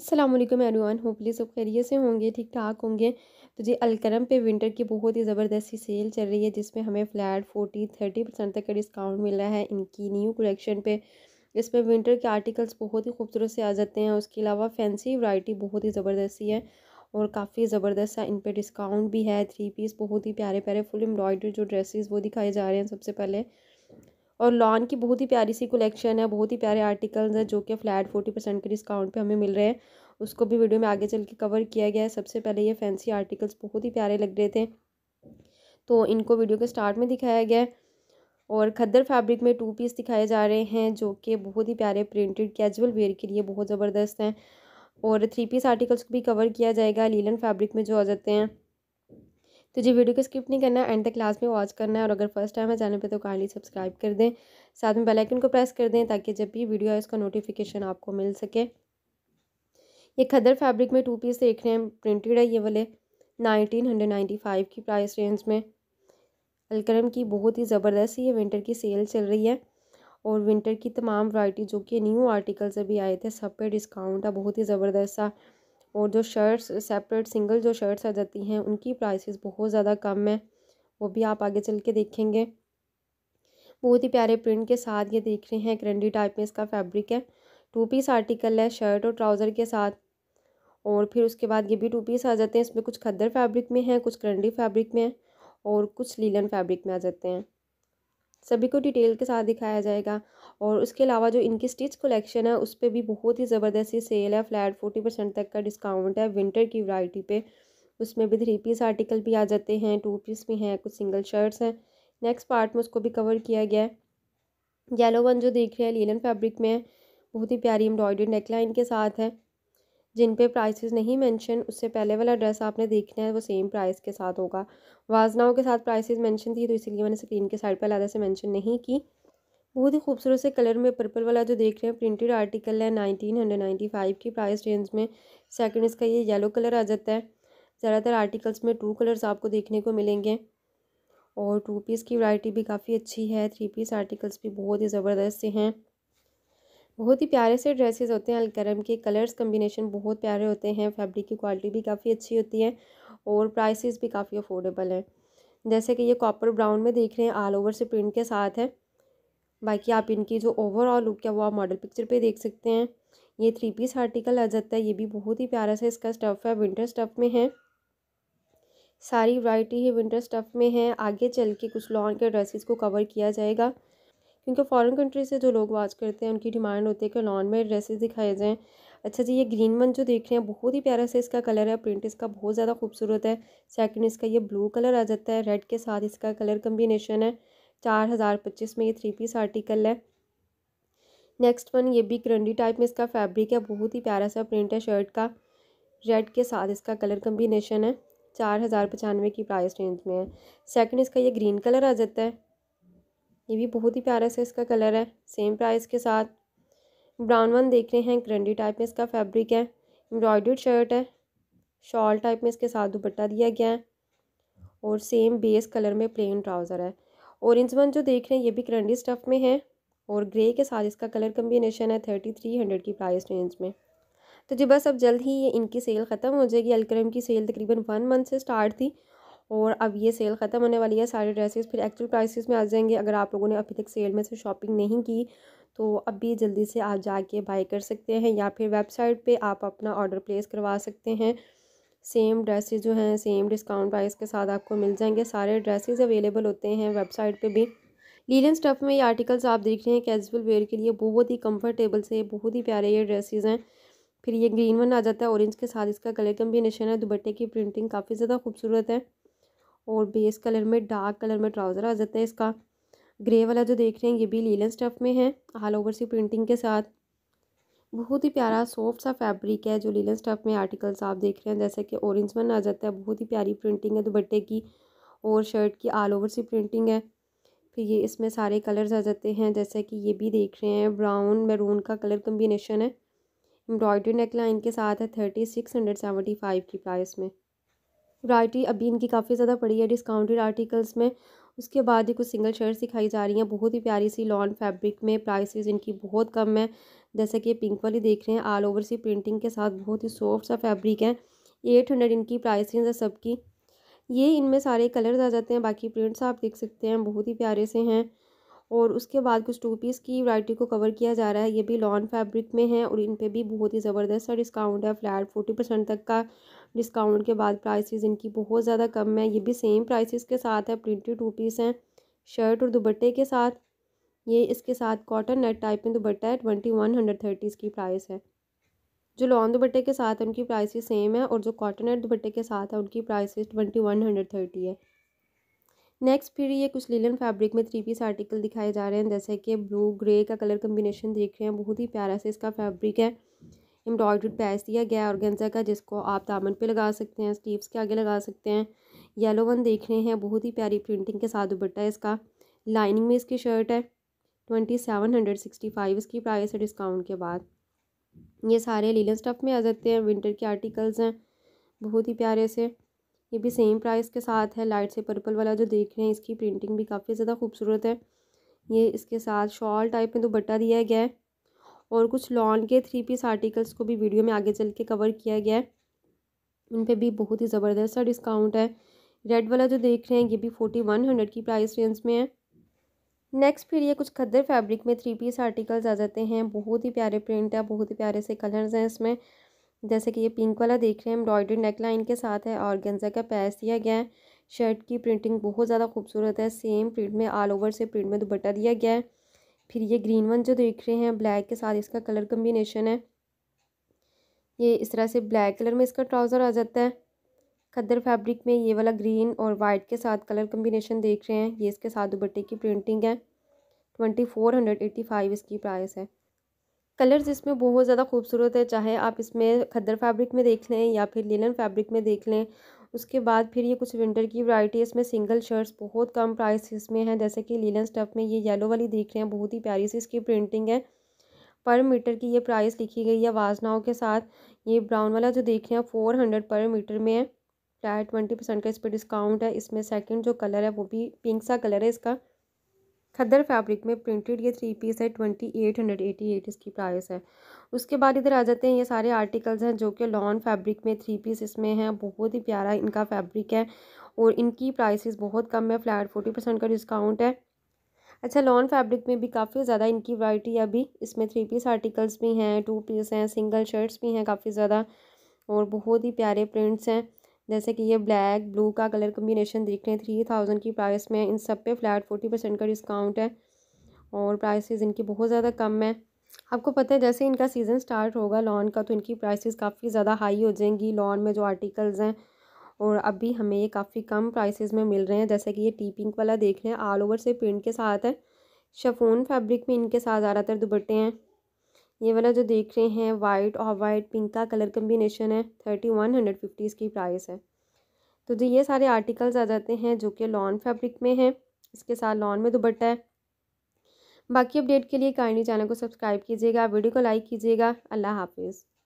Aslam everyone होपली सब खैरियत से होंगे ठीक ठाक होंगे तो जी अलकरम पे विंटर की बहुत ही ज़बरदस्ती सेल चल रही है जिसमें हमें फ्लैट फोर्टी थर्टी परसेंट तक का डिस्काउंट मिल रहा है इनकी न्यू कलेक्शन पे इसमें विंटर के आर्टिकल्स बहुत ही खूबसूरत से आ जाते हैं उसके अलावा फैंसी वैरायटी बहुत ही ज़बरदस्ती है और काफ़ी ज़बरदस्त है इन पर डिस्काउंट भी है थ्री पीस बहुत ही प्यारे प्यारे फुल एम्ब्रॉयडरी जो ड्रेसेस वो दिखाए जा रहे हैं सबसे पहले और लॉन की बहुत ही प्यारी सी कलेक्शन है बहुत ही प्यारे आर्टिकल्स हैं जो कि फ्लैट फोर्टी परसेंट के डिस्काउंट पे हमें मिल रहे हैं उसको भी वीडियो में आगे चल के कवर किया गया है सबसे पहले ये फैंसी आर्टिकल्स बहुत ही प्यारे लग रहे थे तो इनको वीडियो के स्टार्ट में दिखाया गया है और खद्दर फैब्रिक में टू पीस दिखाए जा रहे हैं जो कि बहुत ही प्यारे प्रिंटेड कैजुअल वेयर के लिए बहुत ज़बरदस्त हैं और थ्री पीस आर्टिकल्स को भी कवर किया जाएगा लीलन फैब्रिक में जो आ जाते हैं तो जी वीडियो को स्किप नहीं करना एंड तक क्लास में वॉच करना है और अगर फर्स्ट टाइम है चैनल पे तो काइंडली सब्सक्राइब कर दें साथ में बेल आइकन को प्रेस कर दें ताकि जब भी वीडियो आए उसका नोटिफिकेशन आपको मिल सके ये खदर फैब्रिक में टू पीस देख रहे हैं प्रिंटेड है ये वाले नाइनटीन हंड्रेड नाइन्टी फाइव की प्राइस रेंज में अलकरम की बहुत ही ज़बरदस्त ये विंटर की सेल चल रही है और विंटर की तमाम वराइटी जो कि न्यू आर्टिकल्स अभी आए थे सब पे डिस्काउंट है बहुत ही ज़बरदस्त सा और जो शर्ट्स सेपरेट सिंगल जो शर्ट्स आ जाती हैं उनकी प्राइसेस बहुत ज़्यादा कम है वो भी आप आगे चल के देखेंगे बहुत ही प्यारे प्रिंट के साथ ये देख रहे हैं करंडी टाइप में इसका फैब्रिक है टू पीस आर्टिकल है शर्ट और ट्राउज़र के साथ और फिर उसके बाद ये भी टू पीस आ जाते हैं इसमें कुछ खद्दर फैब्रिक में है कुछ करंडी फैब्रिक में और कुछ लीलन फैब्रिक में आ जाते हैं सभी को डिटेल के साथ दिखाया जाएगा और उसके अलावा जो इनकी स्टिच कलेक्शन है उस पर भी बहुत ही ज़बरदस्ती सेल है फ्लैट फोर्टी परसेंट तक का डिस्काउंट है विंटर की वैरायटी पे उसमें भी थ्री पीस आर्टिकल भी आ जाते हैं टू पीस भी हैं कुछ सिंगल शर्ट्स हैं नेक्स्ट पार्ट में उसको भी कवर किया गया है येलो वन जो देख रहे हैं लीलन फैब्रिक में है बहुत ही प्यारी एम्ब्रॉयडरी नेकलाइन के साथ है जिन पे प्राइसेस नहीं मेंशन उससे पहले वाला ड्रेस आपने देखना है वो सेम प्राइस के साथ होगा वाजनाओं के साथ प्राइसेस मेंशन थी तो इसीलिए मैंने स्क्रीन के साइड पर अलग से मेंशन नहीं की बहुत ही खूबसूरत से कलर में पर्पल वाला जो देख रहे हैं प्रिंटेड आर्टिकल है नाइनटीन हंड्रेड नाइन्टी फाइव की प्राइस रेंज में सेकंड इसका ये येलो कलर आ जाता है ज़्यादातर आर्टिकल्स में टू कलर्स आपको देखने को मिलेंगे और टू पीस की वैरायटी भी काफ़ी अच्छी है थ्री पीस आर्टिकल्स भी बहुत ही ज़बरदस्त से हैं बहुत ही प्यारे से ड्रेसेस होते हैं अलकरम के कलर्स कम्बिनेशन बहुत प्यारे होते हैं फैब्रिक की क्वालिटी भी काफ़ी अच्छी होती है और प्राइसेस भी काफ़ी अफोर्डेबल है जैसे कि ये कॉपर ब्राउन में देख रहे हैं ऑल ओवर से प्रिंट के साथ है बाकी आप इनकी जो ओवरऑल लुक है वो आप मॉडल पिक्चर पे देख सकते हैं ये थ्री पीस आर्टिकल आ जाता है ये भी बहुत ही प्यारा सा इसका स्टफ़ है विंटर स्टफ़ में है सारी वरायटी ही विंटर स्टफ़ में है आगे चल के कुछ लॉन के ड्रेसेस को कवर किया जाएगा क्योंकि फ़ॉरेन कंट्री से जो लोग वाच करते हैं उनकी डिमांड होती है कि लॉन में ड्रेसेस दिखाए जाएँ अच्छा जी ये ग्रीन वन जो देख रहे हैं बहुत ही प्यारा सा इसका कलर है प्रिंट इसका बहुत ज़्यादा खूबसूरत है सेकंड इसका ये ब्लू कलर आ जाता है रेड के साथ इसका कलर कम्बिनेशन है चार हज़ार पच्चीस में ये थ्री पीस आर्टिकल है नेक्स्ट वन ये भी करंडी टाइप में इसका फैब्रिक है बहुत ही प्यारा सा प्रिंट है शर्ट का रेड के साथ इसका कलर कम्बिनेशन है चार हज़ार पचानवे की प्राइस रेंज में है सेकंड इसका ये ग्रीन कलर आ जाता है ये भी बहुत ही प्यारा सा इसका कलर है सेम प्राइस के साथ ब्राउन वन देख रहे हैं करंडी टाइप में इसका फैब्रिक है एम्ब्रॉयडर्ड शर्ट है शॉल टाइप में इसके साथ दुपट्टा दिया गया है और सेम बेस कलर में प्लेन ट्राउज़र है ऑरेंज वन जो देख रहे हैं ये भी करंडी स्टफ़ में है और ग्रे के साथ इसका कलर कम्बिनेशन है थर्टी थ्री हंड्रेड की प्राइस रेंज में तो जी बस अब जल्द ही ये इनकी सेल ख़त्म हो जाएगी अलक्रम की सेल तकरीबन वन मंथ से स्टार्ट थी और अब ये सेल ख़त्म होने वाली है सारे ड्रेसेस फिर एक्चुअल प्राइसेस में आ जाएंगे अगर आप लोगों ने अभी तक सेल में से शॉपिंग नहीं की तो अभी जल्दी से आप जाके बाई कर सकते हैं या फिर वेबसाइट पे आप अपना ऑर्डर प्लेस करवा सकते हैं सेम ड्रेसेस जो हैं सेम डिस्काउंट प्राइस के साथ आपको मिल जाएंगे सारे ड्रेसेस अवेलेबल होते हैं वेबसाइट पे भी लीलन स्टफ़ में ये आर्टिकल्स आप देख रहे हैं कैजुअल वेयर के लिए बहुत ही कंफर्टेबल से बहुत ही प्यारे ये ड्रेसेस हैं फिर ये ग्रीन वन आ जाता है ऑरेंज के साथ इसका कलर कम्बिनेशन है दुबट्टे की प्रिंटिंग काफ़ी ज़्यादा खूबसूरत है और बेस कलर में डार्क कलर में ट्राउज़र आ जाता है इसका ग्रे वाला जो देख रहे हैं ये भी लीलन स्टफ़ में है ऑल ओवर सी प्रिंटिंग के साथ बहुत ही प्यारा सॉफ्ट सा फैब्रिक है जो लीलन स्टफ में आर्टिकल्स आप देख रहे हैं जैसे कि ऑरेंज वन आ जाता है बहुत ही प्यारी प्रिंटिंग है दुपट्टे की और शर्ट की ऑल ओवर सी प्रिंटिंग है फिर ये इसमें सारे कलर्स आ जाते हैं जैसे कि ये भी देख रहे हैं ब्राउन मैरून का कलर कम्बिनेशन है एम्ब्रॉयडरी नेकलाइन के साथ है thirty six hundred seventy five की प्राइस में वरायटी अभी इनकी काफ़ी ज़्यादा पड़ी है डिस्काउंटेड आर्टिकल्स में उसके बाद ही कुछ सिंगल शर्ट्स दिखाई जा रही हैं बहुत ही प्यारी सी लॉन फैब्रिक में प्राइसेस इनकी बहुत कम है जैसे कि ये पिंक वाली देख रहे हैं ऑल ओवर सी प्रिंटिंग के साथ बहुत ही सॉफ्ट सा फैब्रिक है एट हंड्रेड इनकी प्राइसिंग है सबकी ये इनमें सारे कलर्स आ जाते हैं बाकी प्रिंट्स आप देख सकते हैं बहुत ही प्यारे से हैं और उसके बाद कुछ टू पीस की वैरायटी को कवर किया जा रहा है ये भी लॉन फैब्रिक में है और इन पर भी बहुत ही ज़बरदस्त सा डिस्काउंट है फ्लैट फोर्टी परसेंट तक का डिस्काउंट के बाद प्राइसेस इनकी बहुत ज़्यादा कम है ये भी सेम प्राइसेस के साथ है प्रिंटेड टू पीस हैं शर्ट और दुपट्टे के साथ ये इसके साथ कॉटन नेट टाइप में दुबट्टा है ट्वेंटी वन हंड्रेड थर्टी इसकी प्राइस है जो लॉन् दुपट्टे के साथ है उनकी प्राइस भी सेम है और जो कॉटन नेट दुबट्टे के साथ है उनकी price twenty one hundred thirty है नेक्स्ट फिर ये कुछ लीलन फैब्रिक में थ्री पीस आर्टिकल दिखाए जा रहे हैं जैसे कि ब्लू ग्रे का कलर कम्बिनेशन देख रहे हैं बहुत ही प्यारा से इसका फैब्रिक है एम्ब्रॉयड्रीड पैस दिया गया और गेंजा का जिसको आप दामन पे लगा सकते हैं स्टीव्स के आगे लगा सकते हैं येलो वन देख रहे हैं बहुत ही प्यारी प्रिंटिंग के साथ दुपट्टा है इसका लाइनिंग में इसकी शर्ट है twenty seven hundred sixty five इसकी प्राइस है डिस्काउंट के बाद ये सारे लीलन स्टफ़ में आ जाते हैं विंटर के आर्टिकल्स हैं बहुत ही प्यारे से ये भी सेम प्राइस के साथ है लाइट से पर्पल वाला जो देख रहे हैं इसकी प्रिंटिंग भी काफ़ी ज़्यादा खूबसूरत है ये इसके साथ शॉल टाइप में दुपट्टा दिया गया है और कुछ लॉन के थ्री पीस आर्टिकल्स को भी वीडियो में आगे चल के कवर किया गया है उन पर भी बहुत ही ज़बरदस्त सा डिस्काउंट है रेड वाला जो देख रहे हैं ये भी फोर्टी वन हंड्रेड की प्राइस रेंज में है नेक्स्ट फिर ये कुछ खद्दर फैब्रिक में थ्री पीस आर्टिकल्स आ जाते हैं बहुत ही प्यारे प्रिंट है बहुत ही प्यारे से कलर्स हैं इसमें जैसे कि ये पिंक वाला देख रहे हैं एम्ब्रॉयडरी नेक लाइन के साथ है और गेंजा का पैस दिया गया है शर्ट की प्रिंटिंग बहुत ज़्यादा खूबसूरत है सेम प्रिंट में ऑल ओवर से प्रिंट में दुपट्टा दिया गया है फिर ये ग्रीन वन जो देख रहे हैं ब्लैक के साथ इसका कलर कम्बिनेशन है ये इस तरह से ब्लैक कलर में इसका ट्राउज़र आ जाता है खद्दर फैब्रिक में ये वाला ग्रीन और वाइट के साथ कलर कम्बिनेशन देख रहे हैं ये इसके साथ दुपट्टे की प्रिंटिंग है twenty four hundred eighty five इसकी प्राइस है कलर्स इसमें बहुत ज़्यादा खूबसूरत है चाहे आप इसमें खद्दर फैब्रिक में देख लें या फिर लिनन फैब्रिक में देख लें उसके बाद फिर ये कुछ विंटर की वैरायटी इसमें सिंगल शर्ट्स बहुत कम प्राइस इसमें हैं जैसे कि लीलन स्टफ़ में ये येलो वाली देख रहे हैं बहुत ही प्यारी सी इसकी प्रिंटिंग है पर मीटर की ये प्राइस लिखी गई है वाजनाओं के साथ ये ब्राउन वाला जो देख रहे हैं फोर हंड्रेड पर मीटर में है क्या ट्वेंटी परसेंट का इस पर डिस्काउंट है इसमें सेकंड जो कलर है वो भी पिंक सा कलर है इसका खद्दर फैब्रिक में प्रिंटेड ये थ्री पीस है twenty eight hundred eighty eight इसकी प्राइस है उसके बाद इधर आ जाते हैं ये सारे आर्टिकल्स हैं जो कि लॉन फैब्रिक में थ्री पीस इसमें हैं बहुत ही प्यारा इनका फैब्रिक है और इनकी प्राइसिस बहुत कम है फ्लैट फोर्टी परसेंट का डिस्काउंट है अच्छा लॉन फैब्रिक में भी काफ़ी ज़्यादा इनकी वराइटी है अभी इसमें थ्री पीस आर्टिकल्स भी हैं टू पीस हैं सिंगल शर्ट्स भी हैं काफ़ी ज़्यादा और बहुत ही प्यारे प्रिंट्स हैं जैसे कि ये ब्लैक ब्लू का कलर कम्बिनेशन देख रहे हैं थ्री थाउजेंड की प्राइस में इन सब पे फ्लैट फोर्टी परसेंट का डिस्काउंट है और प्राइसेस इनकी बहुत ज़्यादा कम है आपको पता है जैसे इनका सीज़न स्टार्ट होगा लॉन का तो इनकी प्राइसेस काफ़ी ज़्यादा हाई हो जाएंगी लॉन में जो आर्टिकल्स हैं और अभी हमें ये काफ़ी कम प्राइसेस में मिल रहे हैं जैसे कि ये टी पिंक वाला देख रहे हैं ऑल ओवर से प्रिंट के साथ है शफोन फैब्रिक में इनके साथ ज़्यादातर दुबट्टे हैं ये वाला जो देख रहे हैं वाइट और वाइट पिंक का कलर कम्बिनेशन है थर्टी वन हंड्रेड फिफ्टी इसकी प्राइस है तो जी ये सारे आर्टिकल्स आ जाते हैं जो कि लॉन फैब्रिक में हैं इसके साथ लॉन में दुबट्टा है बाकी अपडेट के लिए काइंडली चैनल को सब्सक्राइब कीजिएगा वीडियो को लाइक कीजिएगा अल्लाह हाफिज़